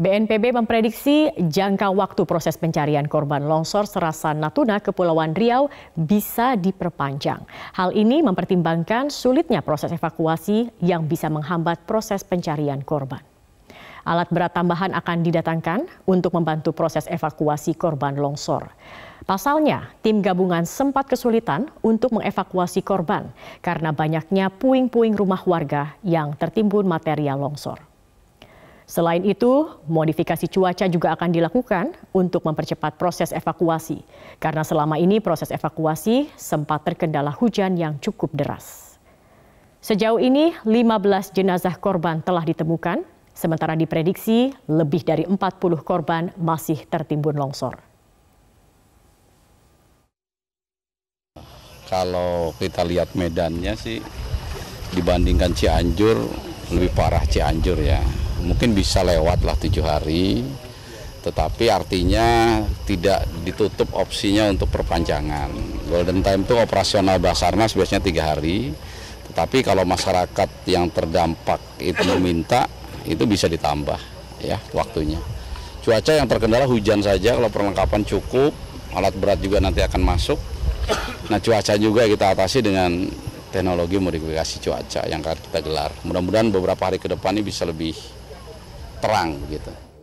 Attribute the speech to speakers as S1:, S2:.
S1: BNPB memprediksi jangka waktu proses pencarian korban longsor serasa Natuna, Kepulauan Riau bisa diperpanjang. Hal ini mempertimbangkan sulitnya proses evakuasi yang bisa menghambat proses pencarian korban. Alat berat tambahan akan didatangkan untuk membantu proses evakuasi korban longsor. Pasalnya, tim gabungan sempat kesulitan untuk mengevakuasi korban karena banyaknya puing-puing rumah warga yang tertimbun material longsor. Selain itu, modifikasi cuaca juga akan dilakukan untuk mempercepat proses evakuasi, karena selama ini proses evakuasi sempat terkendala hujan yang cukup deras. Sejauh ini, 15 jenazah korban telah ditemukan, sementara diprediksi lebih dari 40 korban masih tertimbun longsor.
S2: Kalau kita lihat medannya sih, dibandingkan Cianjur, lebih parah Cianjur ya mungkin bisa lewatlah tujuh hari tetapi artinya tidak ditutup opsinya untuk perpanjangan. Golden time itu operasional Basarnas biasanya tiga hari, tetapi kalau masyarakat yang terdampak itu meminta, itu bisa ditambah ya waktunya. Cuaca yang terkendala hujan saja, kalau perlengkapan cukup, alat berat juga nanti akan masuk. Nah cuaca juga kita atasi dengan teknologi modifikasi cuaca yang akan kita gelar. Mudah-mudahan beberapa hari ke depan ini bisa lebih terang gitu.